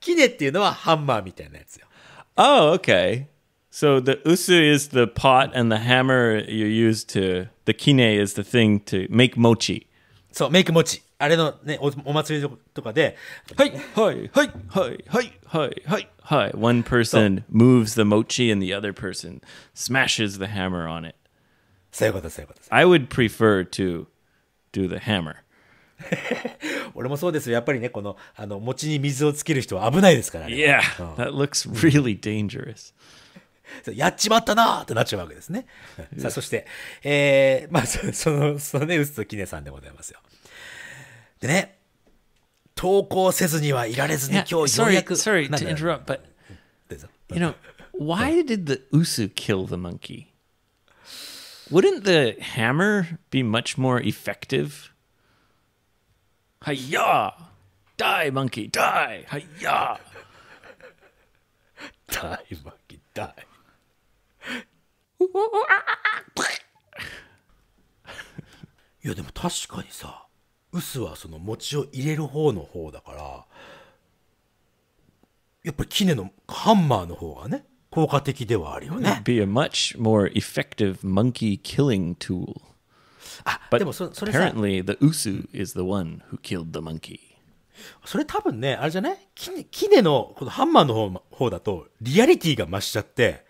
キネっていうのはハンマーみたいなやつよ Oh okay So the usu is the pot and the hammer you use to the kine is the thing to make mochi. So make そう、メイク持ち。あれのね、おお祭りとかで、はい、はい、はい、はい、はい、はい、はい。Hi, one person moves the mochi and the other person smashes the hammer on it. そういうこと、そういうこと。I would prefer to do the hammer. 俺もそうですよ。やっぱりね、この、あの、餅に水をつける人は危ないですからね。Yeah, that looks really dangerous. やっちまったなーってなっちゃうわけですね。さあ、そして、えー、まあ、その、そのね、うつときねさんでございますよ。でね、投稿せずにはいられずに今日ようやく。Sorry, sorry to interrupt, but, you know, why did the Usu kill the monkey? Wouldn't the hammer be much more effective? Hiya! Die, monkey, die! Hiya! die, monkey, die. いやでも確かにさ臼はその餅を入れる方の方だからやっぱりキのハンマーの方がね効果的ではあるよね。Be a much more effective monkey killing tool. あ、But、でもそそれさ apparently the usu is the one who killed the monkey. それ多分ね、あれじゃないキネキネのこのハンマーの方方だとリアリティが増しちゃって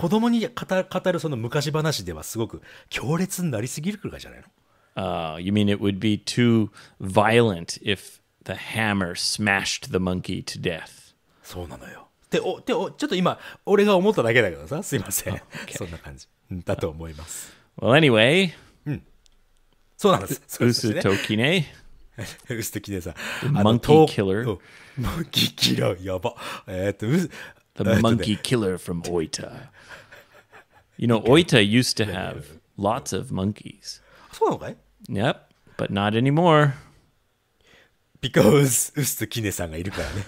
子供に語るその昔話ではすごく強烈になりすぎるからじゃないの Uh, you mean it would be too violent if the hammer smashed the monkey to death? そうなのよ。で、お、で、お、ちょっと今、俺が思っただけだけどさ、すいません。Oh, okay. そんな感じだと思います。Well, anyway. うん。そうなんです。うすときね。うすときねさ。e ンキーキラ e モンキーキラー、やば。えー、っと、the uh, monkey killer from Oita. You know, Oita used to have lots of monkeys. Yep, but not anymore. Because ウスとキネさんがいるからね。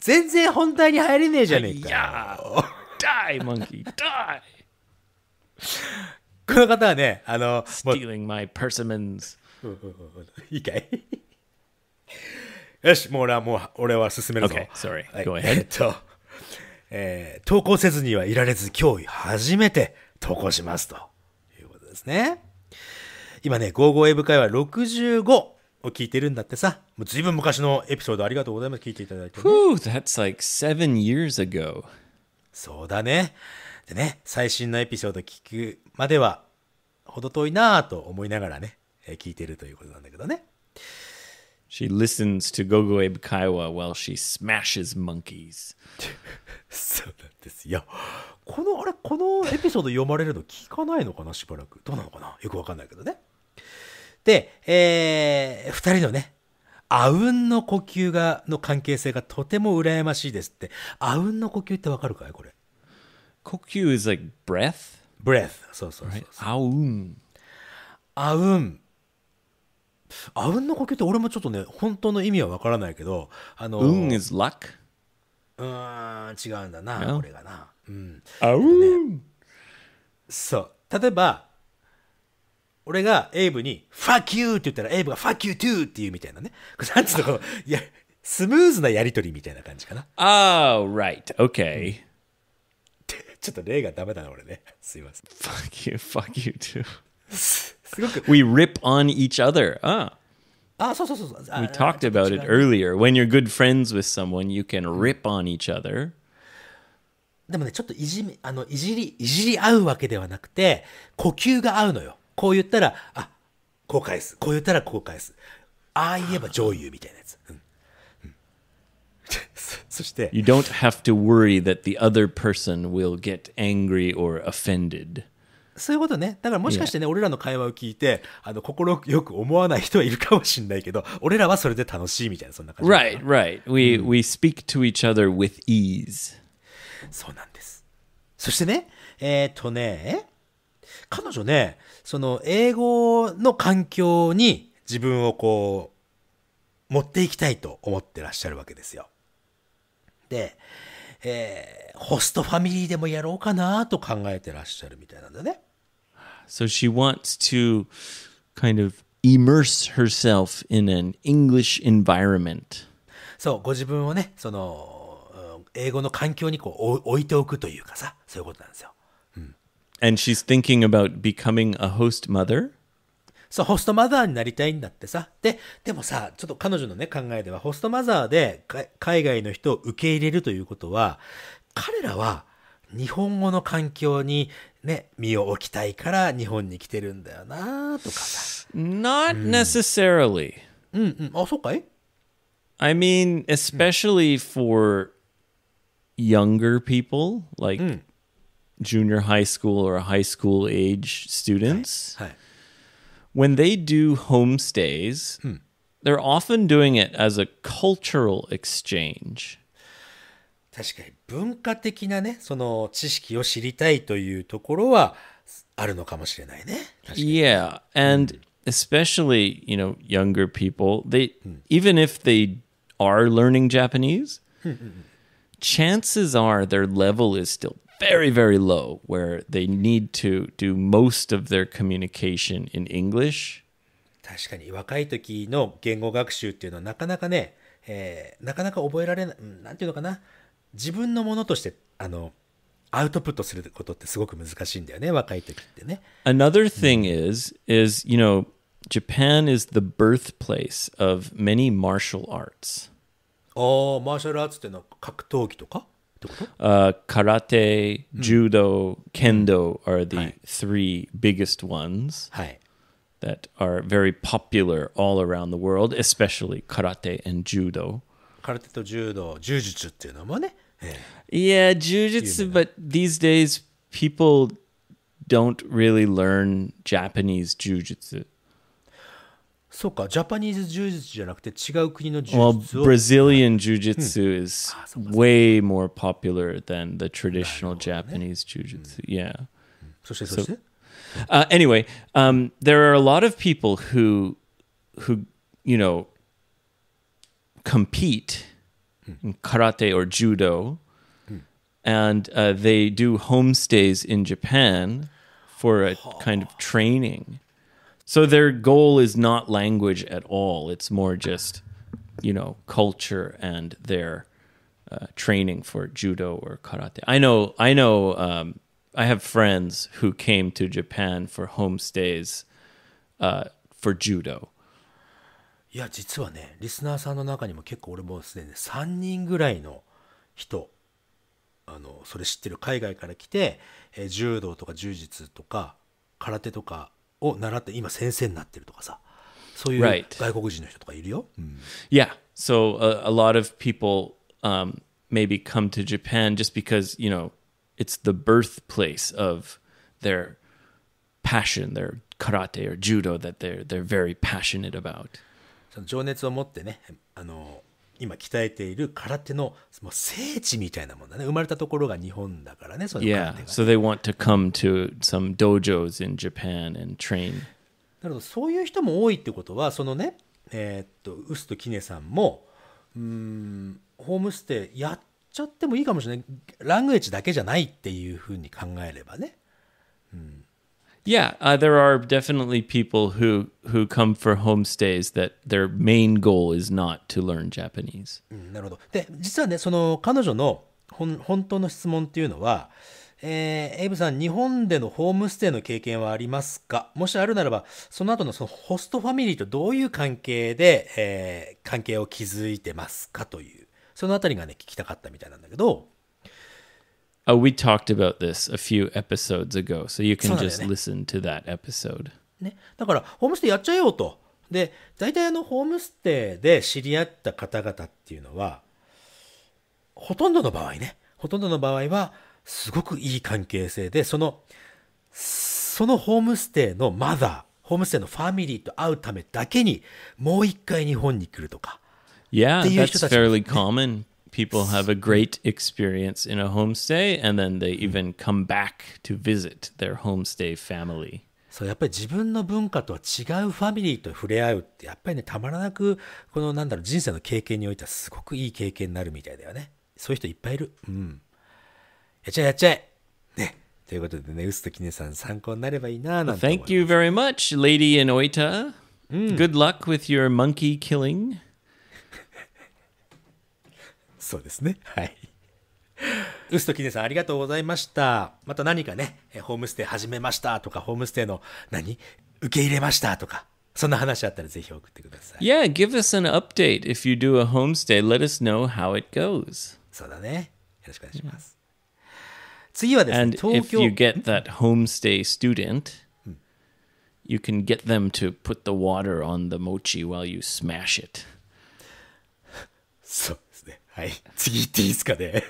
全然本題に入れねえじゃねえか。いやー、die is die! この方はね、あの、stealing my persimmons. よし、もう俺はもう俺は進めるぞ。Okay, sorry. Go ahead.、えっと、えー、投稿せずにはいられず、今日初めて投稿しますということですね。今ね、55英語会は65を聞いてるんだってさ。もう随分昔のエピソードありがとうございます。聞いていただいて、ね。Whew, that's like seven years ago. そうだね。でね、最新のエピソード聞くまでは、程遠いなぁと思いながらね、聞いてるということなんだけどね。She listens to Gogoe Bukaiwa while she smashes monkeys. そうなんですよ。この、あれ、このエピソード 読まれるの聞かないのかな、しばらく。どうなのかなよくわかんないけどね。で、えー、二人のね、あうんの呼吸が、の関係性がとても羨ましいですって。あうんの呼吸ってわかるかいこれ。呼吸 is like breath? breath. そうそうそうそう。あうん。あうん。あうんの呼吸って俺もちょっとね本当の意味はわからないけどあの運 is luck? うん違うんだな、No? 俺がなうんあうんそう例えば俺がエイブに「Fuck you!」って言ったらエイブが「Fuck you too!」って言うみたいなねこれなんつうのいやスムーズなやりとりみたいな感じかな Oh, right. Okay. ちょっと例がダメだな俺ねすいません Fuck you. Fuck you too. すごく We rip on each other. Ah. あ、そうそうそうそう。We talked about it earlier. When you're good friends with someone, you can rip on each other. でもね、ちょっといじめ、あの、いじり、いじり合うわけではなくて、呼吸が合うのよ。こう言ったら、あ、こう返す。こう言ったらこう返す。ああ言えば上優みたいなやつ。うん。そして。You don't have to worry that the other person will get angry or offended. そういうことね。だからもしかしてね、俺らの会話を聞いて、あの、心よく思わない人はいるかもしれないけど、俺らはそれで楽しいみたいな、そんな感じ。Right, right. We,、we speak to each other with ease. そうなんです。そしてね、えっ、とね、彼女ね、その英語の環境に自分をこう、持っていきたいと思ってらっしゃるわけですよ。で、えー、ホストファミリーでもやろうかなと考えてらっしゃるみたいなんだね。So she wants to kind of immerse herself in an English environment. そう、ご自分をね、その、英語の環境にこう置いておくというかさ、そういうことなんですよ。うん、And she's thinking about becoming a host mother? そう、ホストマザーになりたいんだってさ。で、でもさ、ちょっと彼女のね、考えでは、ホストマザーで海外の人を受け入れるということは、彼らは日本語の環境にね、身を置きたいから日本に来てるんだよなとかさ。Not hmm. necessarily. うんうん。あ、そうかい I mean, especially for younger people, like hmm. junior high school or high school age students, when they do homestays, hmm. they're often doing it as a cultural exchange. 確かに文化的なね、その知識を知りたいというところはあるのかもしれないね。Yeah, and especially, you know, younger people, they even if they are learning Japanese, chances are their level is still very, very low where they need to do most of their communication in English. 確かに若い時の言語学習っていうのはなかなかね、えー、なかなか覚えられない、なんていうのかな、自分のものとしてあのアウトプットすることってすごく難しいんだよね若い時ってね。Another thing is is you know Japan is the birthplace of many martial arts. Oh, martial arts, karate hmm. judo, kendo hmm. are the three biggest ones. that are very popular all around the world, especially karate and judo. 空手と柔道、柔術っていうのもね。Yeah, jujitsu, but these days people don't really learn Japanese jujitsu. そうか、ジャパニーズ柔術じゃなくて違う国の柔術を。Well, Brazilian jujitsu is way more popular than the traditional Japanese jujitsu. Yeah. そしてそして so, uh, Anyway, um, there are a lot of people who, who, you know, compete hmm. in karate or judo, hmm. and uh, they do homestays in Japan for a kind of training. So their goal is not language at all. It's more just, you know, culture and their uh, training for judo or karate. I know, I know, um, I have friends who came to Japan for homestays uh, for judo いや実はねリスナーさんの中にも結構俺もすでに3人ぐらいの人あのそれ知ってる海外から来て、え柔道とか柔術とか空手とかを習って今先生になってるとかさそういう外国人の人とかいるよ。Right. うん、yeah, so a, a lot of people、um, maybe come to Japan just because you know it's the birthplace of their passion, their karate or judo that they're they're very passionate about. 情熱を持ってねあの今鍛えている空手のその聖地みたいなもんだね。生まれたところが日本だからね。そのね。Yeah, so they want to come to some dojos in Japan and train. なるほど、そういう人も多いってことは、そのね、えー、っと、ウスとキネさんも、うん、ホームステイやっちゃってもいいかもしれない。ラングエッジだけじゃないっていうふうに考えればね。うん Yeah, uh, there are definitely people who who come for homestays that their main goal is not to learn Japanese. なるほど。で、実はね、その彼女の本本当の質問っていうのは、えー、エイブさん、日本でのホームステイの経験はありますかもしあるならば、その後のそのホストファミリーとどういう関係で、えー、関係を築いてますかという、そのあたりがね、聞きたかったみたいなんだけど。Uh, we talked about this a few episodes ago, so you can just listen to that episode. ね、だから、ホームステイやっちゃえよと。で、大体あの、ホームステイで知り合った方々っていうのは、ほとんどの場合ね、ほとんどの場合は、すごくいい関係性で、その、そのホームステイのマザー、ホームステイのファミリーと会うためだけに、もう一回日本に来るとか。Yeah, that's fairly common. people have a great experience in a homestay and then they hmm. even come back to visit their homestay family. そうやっぱり自分の文化とは違うファミリーと触れ合うってやっぱりねたまらなくこのなんだろう人生の経験においてはすごくいい経験になるみたいだよねそういう人いっぱいいるうんやっちゃえやっちゃえねということでねうすときねさん参考になればいいななんて思います Thank you very much Lady Inoita、うん、Good hmm. luck with your monkey killing そうですね。はい。ウストキネさんありがとうございました。また何かね、ホームステイ始めましたとか、ホームステイの何受け入れましたとか、そんな話あったらぜひ送ってください。Yeah, give us an update. If you do a homestay, let us know how it goes. そうだね。よろしくお願いします。次はですね、東京。And if you get that homestay student, you can get them to put the water on the mochi while you smash it. そう。はい、次行っていいですかね。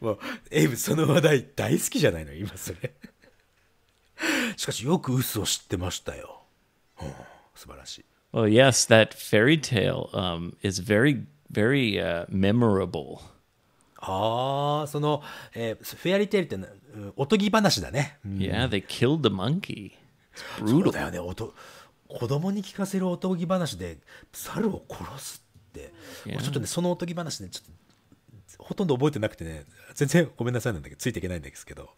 もう、エイブ、その話題大好きじゃないの、今それ。しかし、よく嘘を知ってましたよ。うん、素晴らしい。Well, yes, that fairy tale、um, is very, very、uh, memorable. ああ、その、えー、フェアリーテールって、おとぎ話だね。うん、yeah, they killed the monkey. It's そうだよねおと、子供に聞かせるおとぎ話で、猿を殺すって。て、ちょっとね、そのおとぎ話ね、ちょっと、ほとんど覚えてなくてね、全然ごめんなさいなんだけど、ついていけないんですけど、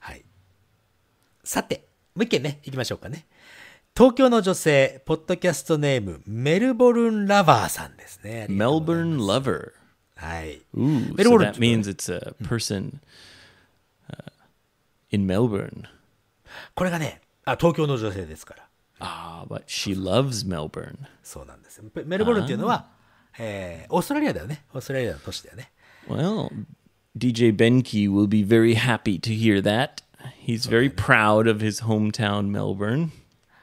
はい。さて、もう一件ね、いきましょうかね。東京の女性、ポッドキャストネーム、メルボルン・ラバーさんですね。メルボルン・ラバー。はい。Ooh, メルボルン。So that means it's a person、uh, in Melbourne. これがね、あ、東京の女性ですから。ああ、but she loves Melbourne. そうなんですよ。メルボルンっていうのは、えー、オーストラリアだよね。オーストラリアの都市だよね。Well, DJ Benke will be very happy to hear that. He's very proud of his hometown, Melbourne.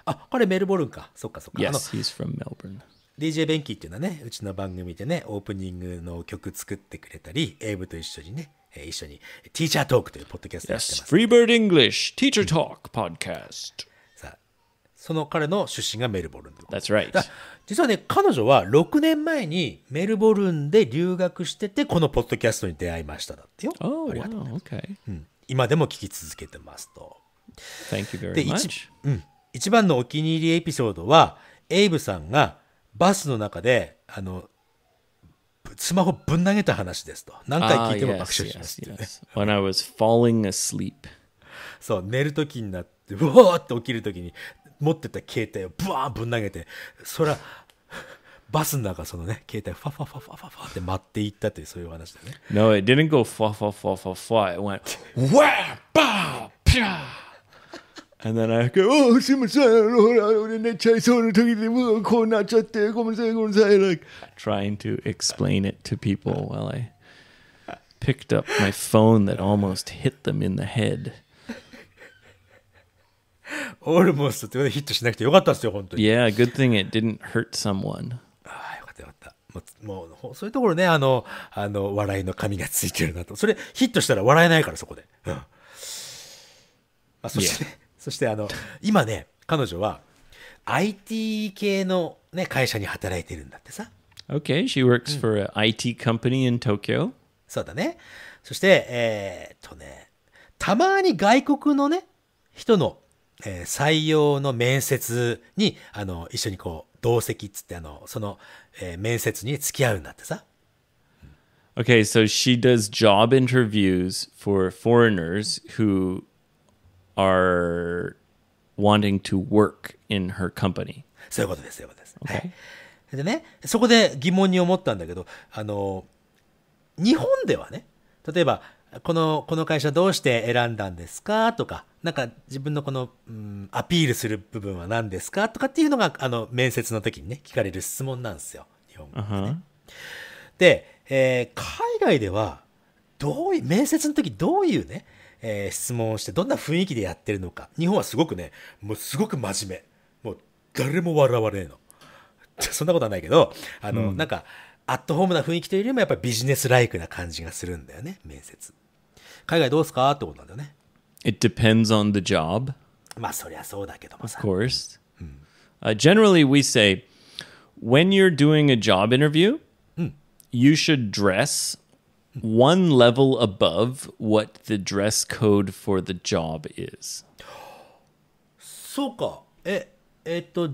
あ、これメルボルンか。そっかそっか。Yes, he's from Melbourne. DJ ベンキーっていうのはね、うちの番組でね、オープニングの曲作ってくれたり、エイブと一緒にね、えー、一緒にティーチャートークというポッドキャストやってます。Yes, Freebird English Teacher Talk Podcast. さあ、その彼の出身がメルボルン。That's right. 実はね、彼女は6年前にメルボルンで留学してて、このポッドキャストに出会いましただってよ。Oh, ありがとう、ね、wow, okay. うん。今でも聞き続けてますと。Thank you very much. うん、一番のお気に入りエピソードは、エイブさんがバスの中で、あの、スマホぶん投げた話ですと。何回聞いても爆笑します、ね。Ah, yes, yes, yes. When I was falling asleep. そう、寝るときになって、うおーって起きるときに、持ってた携帯をブワーンぶん投げて、そら、バスの中そのね、携帯ファファファファファファって待っていったというそういう話だね。No, it didn't go fa fa fa fa fa. It went wham, pia. And then I go, oh, Like trying to explain it to people while I picked up my phone that almost hit them in the head. オールモストってことでヒットしなくてよかったですよ、本当に。Yeah, good thing it didn't hurt someone. ああ、よかったよかった。もう、もうそういうところね、あの、あの、笑いの紙がついてるなと。それ、ヒットしたら笑えないから、そこで。うん。まあ、そして、ね、そして、あの、今ね、彼女は、IT 系の、ね、会社に働いてるんだってさ。Okay, she works for an IT company in Tokyo. そうだね。そして、えー、っとね、たまに外国のね、人のえー、採用の面接に、あの、一緒にこう、同席っつって、あの、その、えー、面接に付き合うんだってさ。Okay, so she does job interviews for foreigners who are wanting to work in her company. そういうことです、そういうことです。Okay. はい。でね、そこで疑問に思ったんだけど、あの、日本ではね、例えば、この、この会社どうして選んだんですかとか、なんか自分のこの、うん、アピールする部分は何ですかとかっていうのが、あの、面接の時にね、聞かれる質問なんですよ。日本語で、ね、uh-huh. で、えー、海外では、どういう、面接の時どういうね、えー、質問をして、どんな雰囲気でやってるのか。日本はすごくね、もうすごく真面目。もう誰も笑われねえの。そんなことはないけど、あの、うん、なんか、アットホームな雰囲気というよりもやっぱりビジネスライクな感じがするんだよね、面接海外どうですかってことなんだよね。It depends on the job. まあそりゃそうだけどもさ。Of course.、Uh, generally, we say when you're doing a job interview, you should dress one level above what the dress code for the job is. そうか。え、えっと、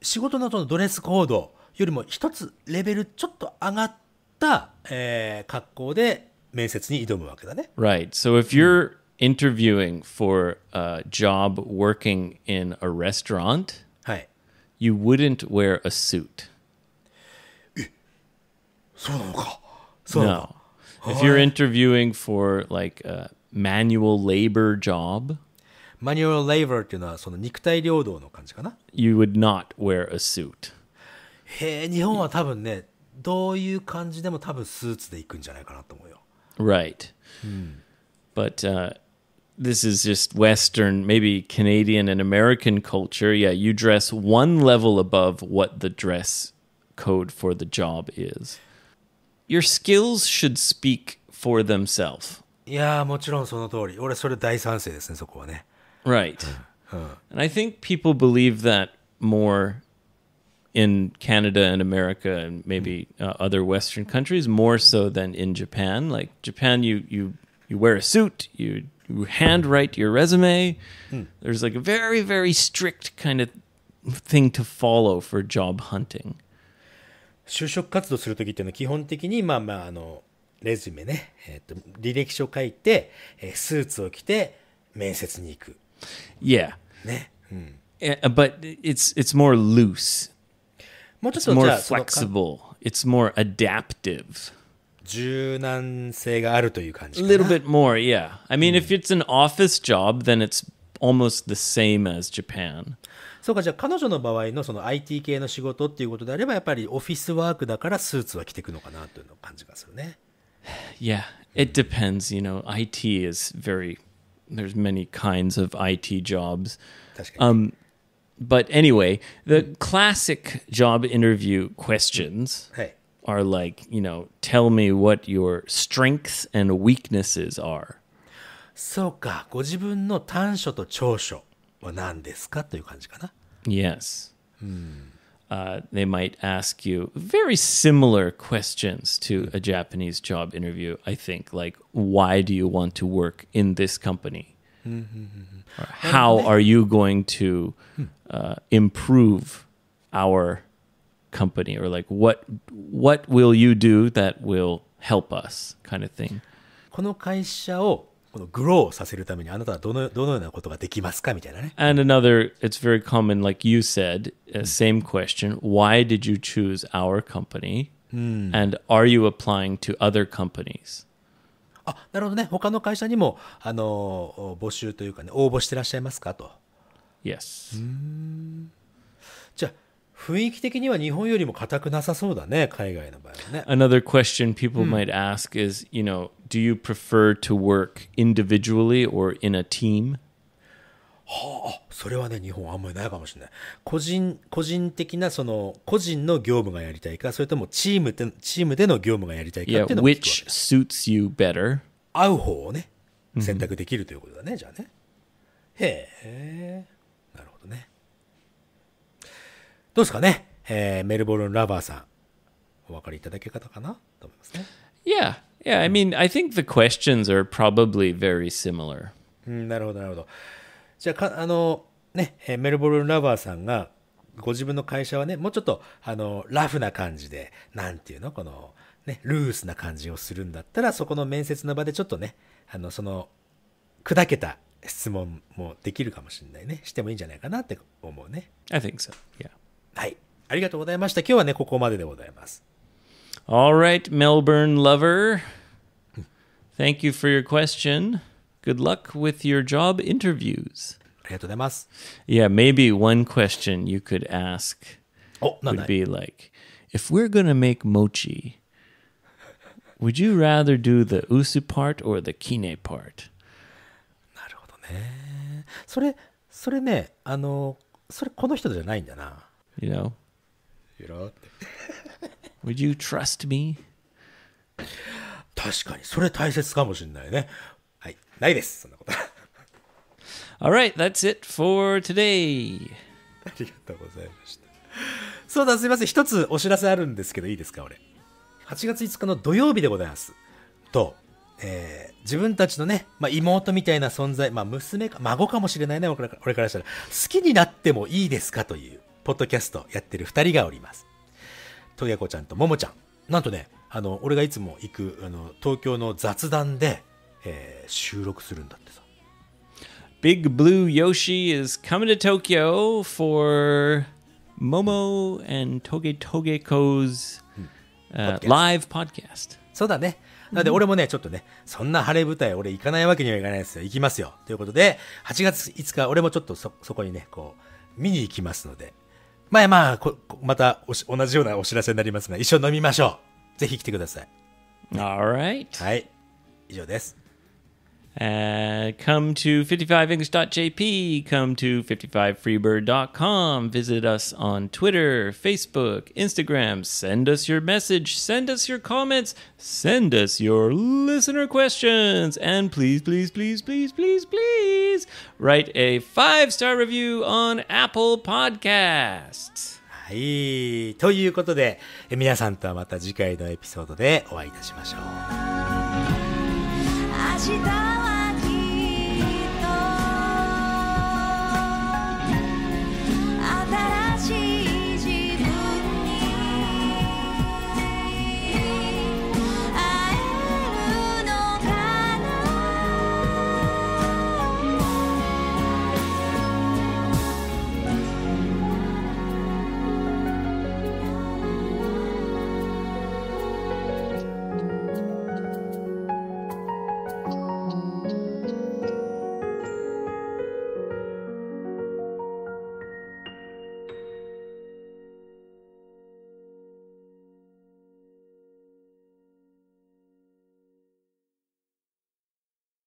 仕事などのドレスコードよりも一つレベルちょっと上がった、えー、格好で面接に挑むわけだね。Right. So if you're interviewing for a job working in a restaurant, はい。you wouldn't wear a suit. そうなのか。そうなのか。No. If you're interviewing for like a manual labor job, manual labor っていうのはその肉体労働の感じかな。You would not wear a suit. へえ、日本は多分ね、どういう感じでも多分スーツで行くんじゃないかなと思うよ。Right. Hmm. But uh, this is just Western, maybe Canadian and American culture. Yeah, you dress one level above what the dress code for the job is. Your skills should speak for themselves. いやーもちろんその通り。俺それ大賛成ですね、そこはね。Right. And I think people believe that more in Canada and America and maybe uh, other Western countries more so than in Japan. Like Japan, you you you wear a suit, you you handwrite your resume. Hmm. There's like a very very strict kind of thing to follow for job hunting. 就職活動するときっていうのは基本的に、まあまあ、あの、レズメね、えー、と履歴書書いて、えー、スーツを着て面接に行く。Yeah. ね。うん。Yeah, but it's it's more loose もうちょっと more じゃあその flexible. It's more adaptive. 柔軟性があるという感 A じかな little bit more, yeah. I mean, if it's an office job, then it's almost the same as Japan. そうかじゃあ彼女の場合のその IT 系の仕事っていうことであればやっぱりオフィスワークだからスーツは着てくのかなというの感じがするね Yeah, it depends. You know, IT is very, there's many kinds of IT jobs. 確かに、Um, but anyway, the classic job interview questions hey. are like, you know, tell me what your strengths and weaknesses are. そうか、ご自分の短所と長所は何ですかという感じかな。Yes. Hmm. Uh, they might ask you very similar questions to a Japanese job interview, I think, like, why do you want to work in this company? Mm-hmm. How are you going to uh, improve our company, or like what what will you do that will help us, kind of thing? And another, it's very common, like you said, uh, same question. Why did you choose our company? Hmm. And are you applying to other companies? あなるほどね他の会社にもあの募集というかね応募してらっしゃいますかと Yes じゃあ雰囲気的には日本よりも硬くなさそうだね海外の場合はね Another question people might ask is you know do you prefer to work individually or in a team はあ、それはね、日本あんまりないかもしれない。個人、個人的な、その、個人の業務がやりたいか、それともチームで、チームでの業務がやりたいかっていうのも which suits you better? 合う方をね、選択できるということだね、じゃあね。へえ、なるほどね。どうですかね、えー、メルボルンラバーさん、お分かりいただけ方かなと思いますね。Yeah, yeah, I mean, I think the questions are probably very similar. なるほど、なるほど。じゃあ、あの、ね、メルボルンラバーさんが、ご自分の会社はね、もうちょっと、あの、ラフな感じで、なんていうの、この、ね、ルースな感じをするんだったら、そこの面接の場でちょっとね、あの、その、砕けた質問もできるかもしれないね。してもいいんじゃないかなって思うね。I think so. Yeah. はい。ありがとうございました。今日はね、ここまででございます。All right, Melbourne lover. Thank you for your question. Good luck with your job interviews. Yeah, maybe one question you could ask oh, would be like, if we're going to make mochi, would you rather do the usu part or the kine part? なるほどね。それ、それね、あの、それこの人じゃないんだな。You know? You know? would you trust me? 確かに、それ大切かもしれないね。ないです。そんなこと。Alright, that's it for today. ありがとうございました。そうだ、すみません。一つお知らせあるんですけど、いいですか、俺。8月5日の土曜日でございます。と、えー、自分たちのね、まあ、妹みたいな存在、まあ、娘か、孫かもしれないね、俺からしたら、好きになってもいいですかという、ポッドキャストやってる2人がおります。とやこちゃんとももちゃん。なんとね、あの、俺がいつも行く、あの、東京の雑談で、えー、収録するんだってさ。Big Blue Yoshi is coming to Tokyo for Momo and Toge Togeko's、uh, live podcast. そうだね。なので俺もね、ちょっとね、そんな晴れ舞台俺行かないわけにはいかないですよ。行きますよ。ということで、8月5日、俺もちょっとそ、そこにね、こう、見に行きますので。まあまあ、こまた同じようなお知らせになりますが、一緒に飲みましょう。ぜひ来てください。Alright. はい。以上です。Uh, come to 55english.jp, come to 55freebird.com, visit us on Twitter, Facebook, Instagram, send us your message, send us your comments, send us your listener questions, and please, please, please, please, please, please write a five star review on Apple Podcasts. はい。ということで、皆さんとはまた次回のエピソードでお会いいたしましょう。明日